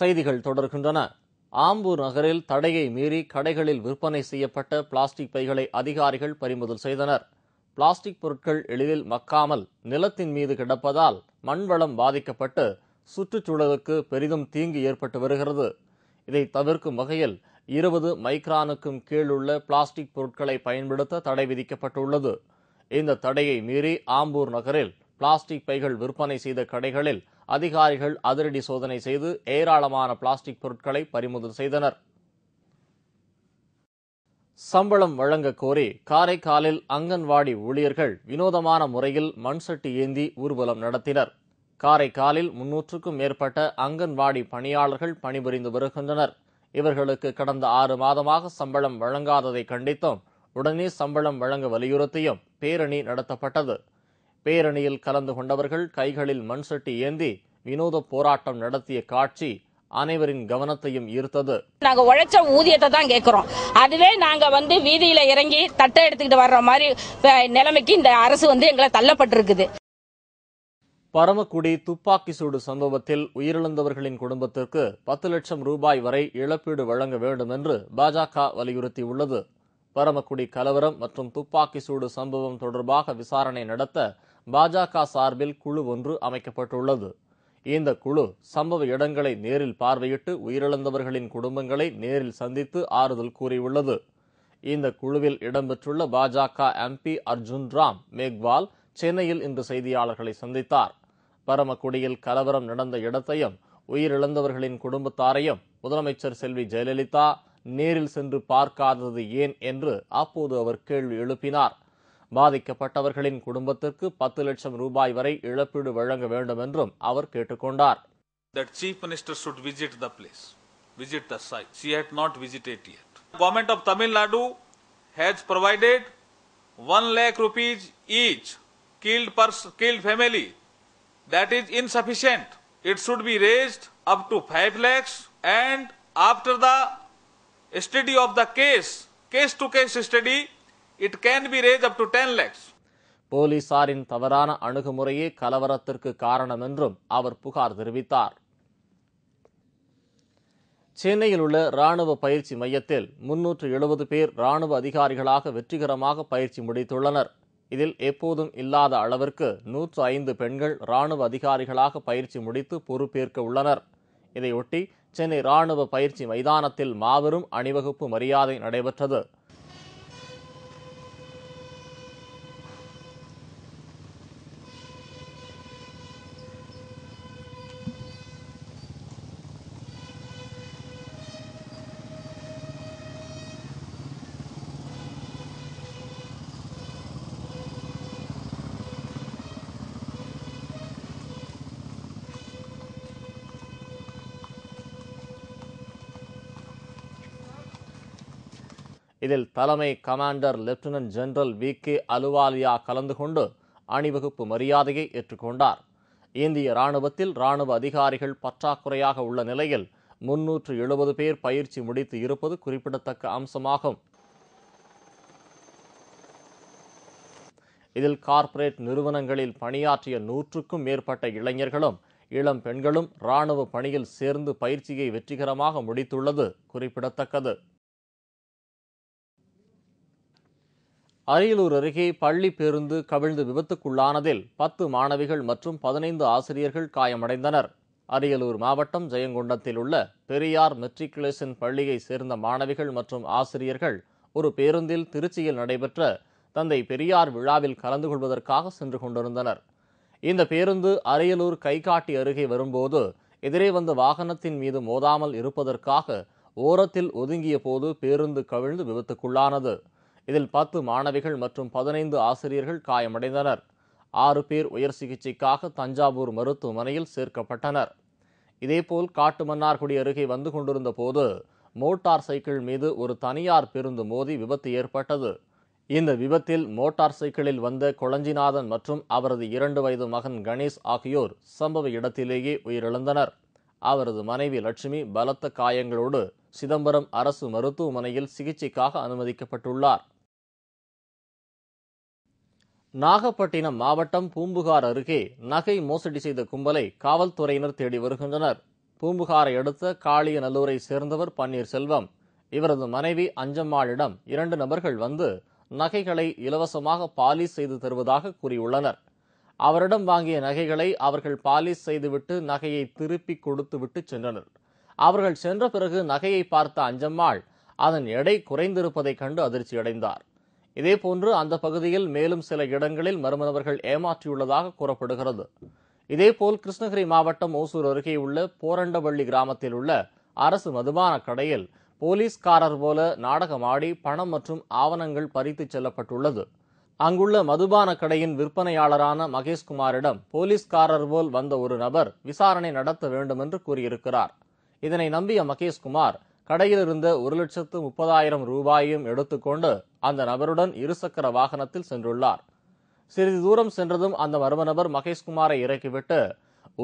செய்திகள் தொடர்கின்றன ஆம்பூர் நகரில் தடையை மீறி கடைகளில் விற்பனை செய்யப்பட்ட பிளாஸ்டிக் பைகளை அதிகாரிகள் பறிமுதல் செய்தனர் பிளாஸ்டிக் பொருட்கள் எளிதில் மக்காமல் நிலத்தின் மீது கிடப்பதால் மண்வளம் பாதிக்கப்பட்டு சுற்றுச்சூழலுக்கு பெரிதும் தீங்கு ஏற்பட்டு வருகிறது இதை தவிர்க்கும் வகையில் இருபது மைக்ரானுக்கும் கீழுள்ள பிளாஸ்டிக் பொருட்களை பயன்படுத்த தடை விதிக்கப்பட்டுள்ளது இந்த தடையை மீறி ஆம்பூர் நகரில் பிளாஸ்டிக் பைகள் விற்பனை செய்த கடைகளில் அதிகாரிகள் அதிரடி சோதனை செய்து ஏராளமான பிளாஸ்டிக் பொருட்களை பறிமுதல் செய்தனர் சம்பளம் வழங்க கோரி காரைக்காலில் அங்கன்வாடி ஊழியர்கள் வினோதமான முறையில் மண்சட்டி ஏந்தி ஊர்வலம் நடத்தினர் காரைக்காலில் முன்னூற்றுக்கும் மேற்பட்ட அங்கன்வாடி பணியாளர்கள் பணிபுரிந்து வருகின்றனர் இவர்களுக்கு கடந்த ஆறு மாதமாக சம்பளம் வழங்காததை கண்டித்தும் உடனே சம்பளம் வழங்க வலியுறுத்தியும் பேரணி நடத்தப்பட்டது பேரணியில் கலந்து கொண்டவர்கள் கைகளில் மண் சட்டி ஏந்தி வினோத போராட்டம் நடத்திய காட்சி அனைவரின் கவனத்தையும் ஈர்த்தது நாங்க உழைச்ச ஊதியத்தை தான் கேட்கிறோம் அதுவே நாங்க வந்து வீதியில இறங்கி தட்டை எடுத்துக்கிட்டு வர்ற மாதிரி நிலைமைக்கு இந்த அரசு வந்து எங்களை தள்ளப்பட்டிருக்குது பரமக்குடி துப்பாக்கி சூடு சம்பவத்தில் உயிரிழந்தவர்களின் குடும்பத்திற்கு பத்து லட்சம் ரூபாய் வரை இழப்பீடு வழங்க வேண்டும் என்று பாஜக வலியுறுத்தியுள்ளது பரமக்குடி கலவரம் மற்றும் துப்பாக்கி சூடு சம்பவம் தொடர்பாக விசாரணை நடத்த பாஜக சார்பில் குழு ஒன்று அமைக்கப்பட்டுள்ளது இந்த குழு சம்பவ இடங்களை நேரில் பார்வையிட்டு உயிரிழந்தவர்களின் குடும்பங்களை நேரில் சந்தித்து ஆறுதல் கூறியுள்ளது இந்த குழுவில் இடம்பெற்றுள்ள பாஜக எம்பி அர்ஜுன் ராம் மேக்வால் சென்னையில் இன்று செய்தியாளர்களை சந்தித்தார் பரமக்குடியில் கலவரம் நடந்த இடத்தையும் உயிரிழந்தவர்களின் குடும்பத்தாரையும் முதலமைச்சர் செல்வி ஜெயலலிதா நேரில் சென்று பார்க்காதது ஏன் என்று அப்போது அவர் கேள்வி எழுப்பினார் பாதிக்கப்பட்டவர்களின் குடும்பத்திற்கு பத்து லட்சம் ரூபாய் வரை இழப்பீடு வழங்க வேண்டும் என்றும் அவர் கேட்டுக்கொண்டார் government of Tamil Nadu has provided one lakh rupees each killed per killed family that is insufficient it should be raised up to five lakhs and after the study of the case case to case study it can be raised up to ten lakhs போலீசாரின் தவறான அணுகுமுறையே கலவரத்திற்கு காரணம் என்றும் அவர் புகார் தெரிவித்தார் சென்னையில் உள்ள ராணுவ பயிற்சி மையத்தில் முன்னூற்று எழுபது பேர் ராணுவ அதிகாரிகளாக வெற்றிகரமாக பயிற்சி முடித்துள்ளனர் இதில் எப்போதும் இல்லாத அளவிற்கு நூற்று ஐந்து பெண்கள் ராணுவ அதிகாரிகளாக பயிற்சி முடித்து பொறுப்பேற்க உள்ளனர் இதையொட்டி சென்னை ராணுவ பயிற்சி மைதானத்தில் மாபெரும் அணிவகுப்பு மரியாதை நடைபெற்றது இதில் தலைமை commander lieutenant general V K Ahluwalia கலந்து கொண்டு அணிவகுப்பு மரியாதையை ஏற்றுக்கொண்டார் இந்திய இராணுவத்தில் இராணுவ அதிகாரிகள் பற்றாக்குறையாக உள்ள நிலையில் முன்னூற்று எழுபது பேர் பயிற்சி முடித்து இருப்பது குறிப்பிடத்தக்க அம்சமாகும் இதில் கார்ப்பரேட் நிறுவனங்களில் பணியாற்றிய நூற்றுக்கும் மேற்பட்ட இளைஞர்களும் இளம் பெண்களும் இராணுவ பணியில் சேர்ந்து பயிற்சியை வெற்றிகரமாக முடித்துள்ளது குறிப்பிடத்தக்கது அரியலூர் அருகே பள்ளி பேருந்து கவிழ்ந்து விபத்துக்குள்ளானதில் பத்து மாணவிகள் மற்றும் பதினைந்து ஆசிரியர்கள் காயமடைந்தனர் அரியலூர் மாவட்டம் ஜெயங்கொண்டத்தில் உள்ள பெரியார் மெட்ரிகுலேஷன் பள்ளியை சேர்ந்த மாணவிகள் மற்றும் ஆசிரியர்கள் ஒரு பேருந்தில் திருச்சியில் நடைபெற்ற தந்தை பெரியார் விழாவில் கலந்து கொள்வதற்காக சென்று கொண்டிருந்தனர் இந்த பேருந்து அரியலூர் கைகாட்டி அருகே வரும்போது எதிரே வந்த வாகனத்தின் மீது மோதாமல் இருப்பதற்காக ஓரத்தில் ஒதுங்கிய போது பேருந்து கவிழ்ந்து விபத்துக்குள்ளானது இதில் பத்து மாணவிகள் மற்றும் பதினைந்து ஆசிரியர்கள் காயமடைந்தனர் ஆறு பேர் உயர் சிகிச்சைக்காக தஞ்சாவூர் மருத்துவமனையில் சேர்க்கப்பட்டனர் இதேபோல் காட்டுமன்னார்குடி அருகே வந்து கொண்டிருந்த போது மோட்டார் சைக்கிள் மீது ஒரு தனியார் பேருந்து மோதி விபத்து ஏற்பட்டது இந்த விபத்தில் மோட்டார் சைக்கிளில் வந்த குளஞ்சிநாதன் மற்றும் அவரது இரண்டு வயது மகன் கணேஷ் ஆகியோர் சம்பவ இடத்திலேயே உயிரிழந்தனர் அவரது மனைவி லட்சுமி பலத்த காயங்களோடு சிதம்பரம் அரசு மருத்துவமனையில் சிகிச்சைக்காக அனுமதிக்கப்பட்டுள்ளார் நாகப்பட்டினம் மாவட்டம் பூம்புகார் அருகே நகை மோசடி செய்த கும்பலை காவல்துறையினர் தேடி வருகின்றனர் பூம்புகாரை அடுத்த காளியநல்லூரை சேர்ந்தவர் பன்னீர்செல்வம் இவரது மனைவி அஞ்சம்மாளிடம் இரண்டு நபர்கள் வந்து நகைகளை இலவசமாக பாலிஸ் செய்து தருவதாக கூறியுள்ளனர் அவரிடம் வாங்கிய நகைகளை அவர்கள் பாலிஸ் செய்துவிட்டு நகையை திருப்பி கொடுத்துவிட்டு சென்றனர் அவர்கள் சென்ற பிறகு நகையை பார்த்த அஞ்சம்மாள் அதன் எடை குறைந்திருப்பதைக் கண்டு அதிர்ச்சியடைந்தார் இதேபோன்று அந்த பகுதியில் மேலும் சில இடங்களில் மர்ம நபர்கள் ஏமாற்றியுள்ளதாக கூறப்படுகிறது இதேபோல் கிருஷ்ணகிரி மாவட்டம் ஓசூர் அருகே உள்ள போரண்டவள்ளி கிராமத்தில் உள்ள அரசு மதுபான கடையில் போலீஸ்காரர் போல நாடகமாடி பணம் மற்றும் ஆவணங்கள் பறித்து செல்லப்பட்டுள்ளது அங்குள்ள மதுபான கடையின் விற்பனையாளரான மகேஷ்குமாரிடம் போலீஸ்காரர் போல் வந்த ஒரு நபர் விசாரணை நடத்த வேண்டும் என்று கூறியிருக்கிறார் இதனை நம்பிய மகேஷ்குமார் கடையில் இருந்த ஒரு லட்சத்து முப்பதாயிரம் ரூபாயும் எடுத்துக்கொண்டு அந்த நபருடன் இருசக்கர வாகனத்தில் சென்றுள்ளார் சிறிது தூரம் சென்றதும் அந்த மர்ம நபர் மகேஷ்குமாரை இறக்கிவிட்டு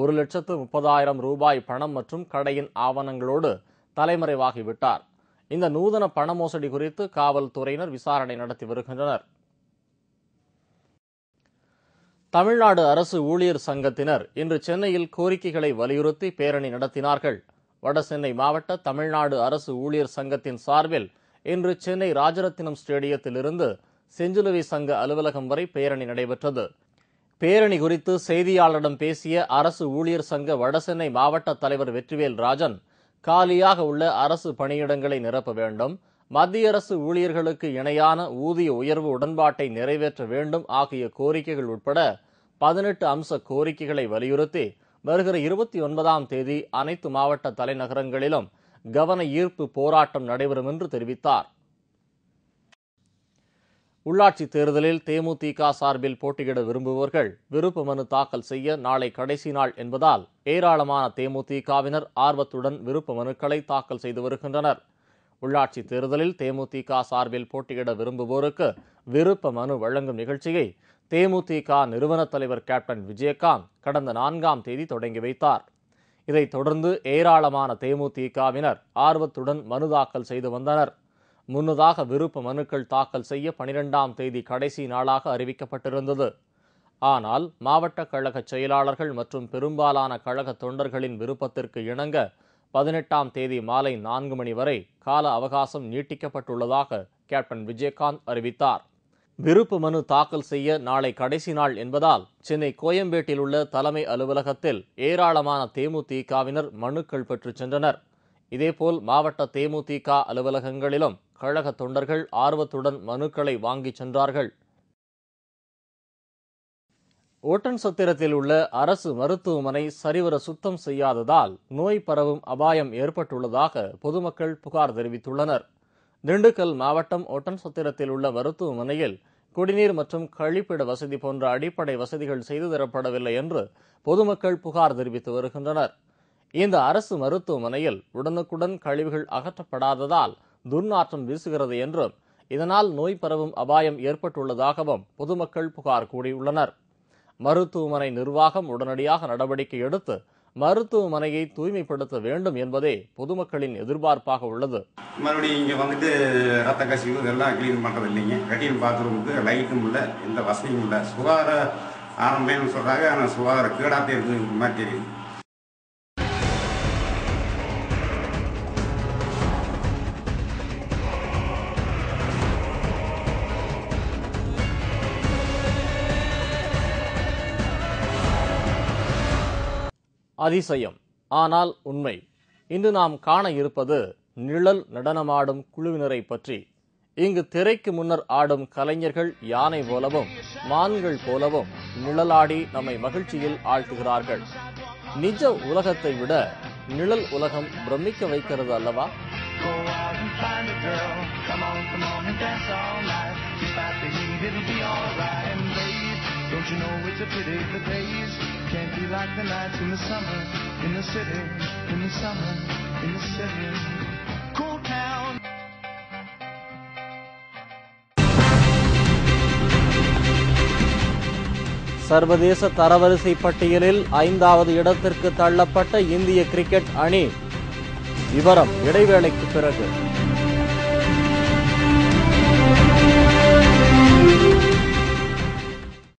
ஒரு லட்சத்து முப்பதாயிரம் ரூபாய் பணம் மற்றும் கடையின் ஆவணங்களோடு தலைமறைவாகிவிட்டார் இந்த நூதன பண மோசடி குறித்து காவல்துறையினர் விசாரணை நடத்தி வருகின்றனர் தமிழ்நாடு அரசு ஊழியர் சங்கத்தினர் இன்று சென்னையில் கோரிக்கைகளை வலியுறுத்தி பேரணி நடத்தினார்கள் வடசென்னை மாவட்ட தமிழ்நாடு அரசு ஊழியர் சங்கத்தின் சார்பில் இன்று சென்னை ராஜரத்தினம் ஸ்டேடியத்திலிருந்து செஞ்சிலுவை சங்க அலுவலகம் வரை பேரணி நடைபெற்றது பேரணி குறித்து செய்தியாளரிடம் பேசிய அரசு ஊழியர் சங்க வடசென்னை மாவட்ட தலைவர் வெற்றிவேல் ராஜன் காலியாக உள்ள அரசு பணியிடங்களை நிரப்ப வேண்டும் மத்திய அரசு ஊழியர்களுக்கு இணையான ஊதிய உயர்வு உடன்பாட்டை நிறைவேற்ற வேண்டும் ஆகிய கோரிக்கைகள் உட்பட பதினெட்டு அம்ச கோரிக்கைகளை வலியுறுத்தி வருகிற இருபத்தி ஒன்பதாம் தேதி அனைத்து மாவட்ட தலைநகரங்களிலும் கவன ஈர்ப்பு போராட்டம் நடைபெறும் என்று தெரிவித்தார் உள்ளாட்சி தேர்தலில் தேமுதிக சார்பில் போட்டியிட விரும்புவர்கள் விருப்ப மனு தாக்கல் செய்ய நாளை கடைசி நாள் என்பதால் ஏராளமான தேமுதிகவினர் ஆர்வத்துடன் விருப்ப மனுக்களை தாக்கல் செய்து வருகின்றனர் உள்ளாட்சி தேர்தலில் தேமுதிக சார்பில் போட்டியிட விரும்புவோருக்கு விருப்ப மனு வழங்கும் நிகழ்ச்சியை தேமுதிக நிறுவன தலைவர் கேப்டன் விஜயகாந்த் கடந்த நான்காம் தேதி தொடங்கி வைத்தார் இதைத் தொடர்ந்து ஏராளமான தேமுதிகவினர் ஆர்வத்துடன் மனு தாக்கல் செய்து வந்தனர் முன்னதாக விருப்ப மனுக்கள் தாக்கல் செய்ய பனிரெண்டாம் தேதி கடைசி நாளாக அறிவிக்கப்பட்டிருந்தது ஆனால் மாவட்ட கழக செயலாளர்கள் மற்றும் பெரும்பாலான கழக தொண்டர்களின் விருப்பத்திற்கு இணங்க பதினெட்டாம் தேதி மாலை நான்கு மணி வரை கால அவகாசம் நீட்டிக்கப்பட்டுள்ளதாக கேப்டன் விஜயகாந்த் அறிவித்தார் விருப்ப மனு தாக்கல் செய்ய நாளை கடைசி நாள் என்பதால் சென்னை கோயம்பேட்டில் உள்ள தலைமை அலுவலகத்தில் ஏராளமான தேமுதிகவினர் மனுக்கள் பெற்று சென்றனர் இதேபோல் மாவட்ட தேமுதிக அலுவலகங்களிலும் கழக தொண்டர்கள் ஆர்வத்துடன் மனுக்களை வாங்கி சென்றார்கள் ஓட்டன்சத்திரத்தில் உள்ள அரசு மருத்துவமனை சரிவர சுத்தம் செய்யாததால் நோய் பரவும் அபாயம் ஏற்பட்டுள்ளதாக பொதுமக்கள் புகார் தெரிவித்துள்ளனர் திண்டுக்கல் மாவட்டம் ஒட்டன் சத்திரத்தில் உள்ள மருத்துவமனையில் குடிநீர் மற்றும் கழிப்பிட வசதி போன்ற அடிப்படை வசதிகள் செய்து தரப்படவில்லை என்று பொதுமக்கள் புகார் தெரிவித்து வருகின்றனர் இந்த அரசு மருத்துவமனையில் உடனுக்குடன் கழிவுகள் அகற்றப்படாததால் துர்நாற்றம் வீசுகிறது என்றும் இதனால் நோய் பரவும் அபாயம் ஏற்பட்டுள்ளதாகவும் பொதுமக்கள் புகார் கூறியுள்ளனர் மருத்துவமனை நிர்வாகம் உடனடியாக நடவடிக்கை எடுத்து மருத்துவமனையை தூய்மைப்படுத்த வேண்டும் என்பதே பொதுமக்களின் எதிர்பார்ப்பாக உள்ளது மறுபடியும் இங்கே வந்துட்டு ரத்த கசிவு இதெல்லாம் கிளீன் பண்ணுறது இல்லைங்க கட்டியின் பாத்ரூமுக்கு லைட்டும் இல்லை எந்த வசதியும் இல்லை சுகாதார ஆரம்பம் சொல்கிறாங்க ஆனால் சுகாதார கேடாத்தே இருக்குது மாதிரி தெரியுது அதிசயம் ஆனால் உண்மை இன்று நாம் காண இருப்பது நிழல் நடனமாடும் குழுவினரை பற்றி இங்கு திரைக்கு முன்னர் ஆடும் கலைஞர்கள் யானை போலவும் மான்கள் போலவும் நிழலாடி நம்மை மகிழ்ச்சியில் ஆழ்த்துகிறார்கள் நிஜ உலகத்தை விட நிழல் உலகம் பிரமிக்க வைக்கிறது அல்லவா Come on, come on and dance all night. the heat, it'll be alright. And baby. Don't you know it's a pity the days can't be like the nights in the summer, in the city, in the summer, in the city. Cool town. சர்வதேச தரவரிசை பட்டியலில் ஐந்தாவது இடத்திற்கு தள்ளப்பட்ட இந்திய cricket அணி விவரம் இடைவேளைக்கு பிறகு